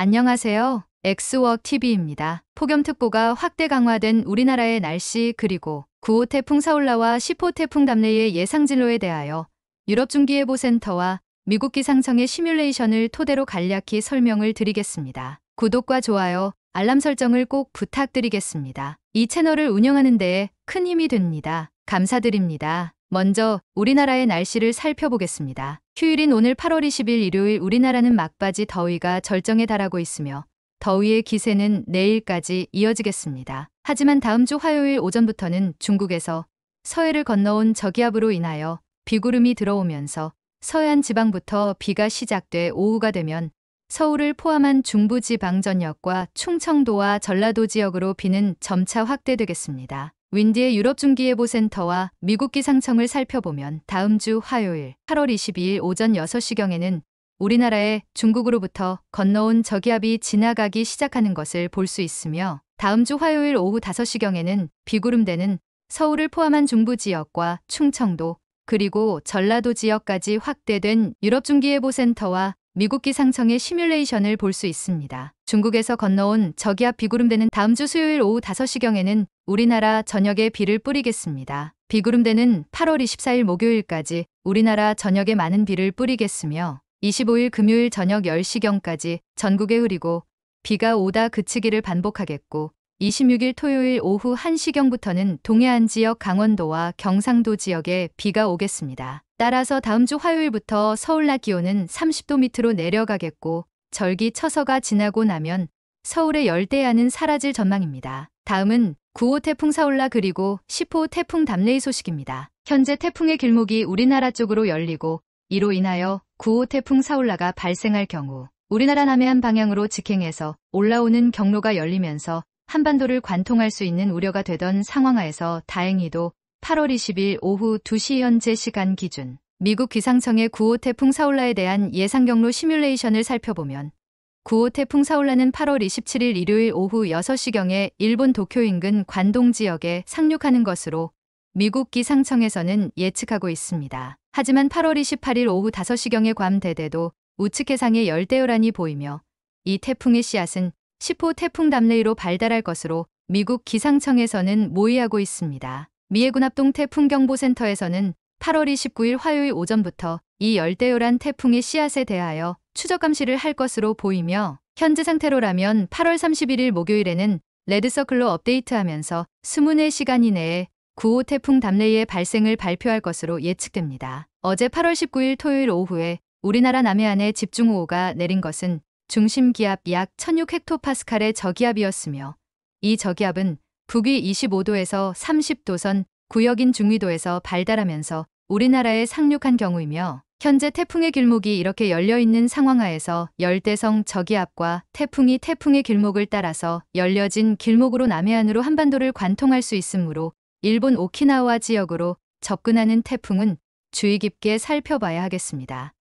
안녕하세요. 엑스워TV입니다. 폭염특보가 확대 강화된 우리나라의 날씨 그리고 9호 태풍 사울라와 10호 태풍 담레의 예상 진로에 대하여 유럽중기예보센터와 미국 기상청의 시뮬레이션을 토대로 간략히 설명을 드리겠습니다. 구독과 좋아요, 알람 설정을 꼭 부탁드리겠습니다. 이 채널을 운영하는 데 큰 힘이 됩니다. 감사드립니다. 먼저 우리나라의 날씨를 살펴보겠습니다. 휴일인 오늘 8월 20일 일요일 우리나라는 막바지 더위가 절정에 달하고 있으며 더위의 기세는 내일까지 이어지겠습니다. 하지만 다음 주 화요일 오전부터는 중국에서 서해를 건너온 저기압으로 인하여 비구름이 들어오면서 서해안 지방부터 비가 시작돼 오후가 되면 서울을 포함한 중부지방 전역과 충청도와 전라도 지역으로 비는 점차 확대되겠습니다. 윈디의 유럽 중기예보 센터와 미국 기상청을 살펴보면 다음 주 화요일 8월 22일 오전 6시경에는 우리나라에 중국으로부터 건너온 저기압이 지나가기 시작하는 것을 볼 수 있으며 다음 주 화요일 오후 5시경에는 비구름대는 서울을 포함한 중부 지역과 충청도 그리고 전라도 지역까지 확대된 유럽중기예보센터와 미국기 상청의 시뮬레이션을 볼 수 있습니다. 중국에서 건너온 저기압 비구름대는 다음 주 수요일 오후 5시경에는 우리나라 전역에 비를 뿌리겠습니다. 비구름대는 8월 24일 목요일까지 우리나라 전역에 많은 비를 뿌리겠으며 25일 금요일 저녁 10시경까지 전국에 흐리고 비가 오다 그치기를 반복하겠고 26일 토요일 오후 1시경부터는 동해안 지역 강원도와 경상도 지역에 비가 오겠습니다. 따라서 다음 주 화요일부터 서울 낮 기온은 30도 밑으로 내려가겠고 절기 처서가 지나고 나면 서울의 열대야는 사라질 전망입니다. 다음은 9호 태풍 사올라 그리고 10호 태풍 담레이 소식입니다. 현재 태풍의 길목이 우리나라 쪽으로 열리고 이로 인하여 9호 태풍 사올라가 발생할 경우 우리나라 남해안 방향으로 직행해서 올라오는 경로가 열리면서 한반도를 관통할 수 있는 우려가 되던 상황하에서 다행히도 8월 20일 오후 2시 현재 시간 기준 미국 기상청의 9호 태풍 사울라에 대한 예상 경로 시뮬레이션을 살펴보면 9호 태풍 사울라는 8월 27일 일요일 오후 6시경에 일본 도쿄 인근 관동 지역에 상륙하는 것으로 미국 기상청에서는 예측하고 있습니다. 하지만 8월 28일 오후 5시경에 괌 대대도 우측 해상에 열대요란이 보이며 이 태풍의 씨앗은 10호 태풍 담레이로 발달할 것으로 미국 기상청에서는 모의하고 있습니다. 미해군 합동 태풍경보센터에서는 8월 29일 화요일 오전부터 이 열대요란 태풍의 씨앗에 대하여 추적 감시를 할 것으로 보이며 현재 상태로라면 8월 31일 목요일에는 레드서클로 업데이트하면서 24시간 이내에 9호 태풍 담레이의 발생을 발표할 것으로 예측됩니다. 어제 8월 19일 토요일 오후에 우리나라 남해안에 집중호우가 내린 것은 중심 기압 약 16헥토파스칼의 저기압이었으며 이 저기압은 북위 25도에서 30도선 구역인 중위도에서 발달하면서 우리나라에 상륙한 경우이며 현재 태풍의 길목이 이렇게 열려있는 상황하에서 열대성 저기압과 태풍이 태풍의 길목을 따라서 열려진 길목으로 남해안으로 한반도를 관통할 수 있으므로 일본 오키나와 지역으로 접근하는 태풍은 주의 깊게 살펴봐야 하겠습니다.